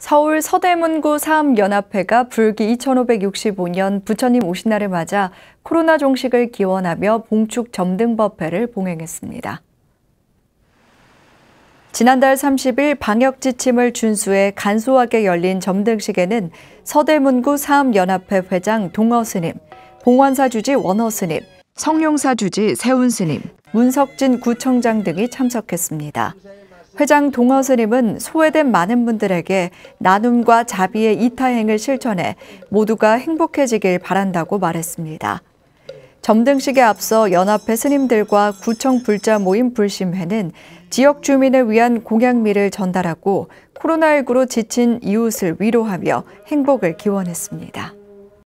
서울 서대문구 사암연합회가 불기 2565년 부처님 오신 날을 맞아 코로나 종식을 기원하며 봉축 점등법회를 봉행했습니다. 지난달 30일 방역 지침을 준수해 간소하게 열린 점등식에는 서대문구 사암연합회 회장 동어 스님, 봉원사 주지 원어 스님, 성룡사 주지 세운 스님, 문석진 구청장 등이 참석했습니다. 회장 동어스님은 소외된 많은 분들에게 나눔과 자비의 이타행을 실천해 모두가 행복해지길 바란다고 말했습니다. 점등식에 앞서 연합회 스님들과 구청 불자 모임 불심회는 지역 주민을 위한 공양미를 전달하고 코로나19로 지친 이웃을 위로하며 행복을 기원했습니다.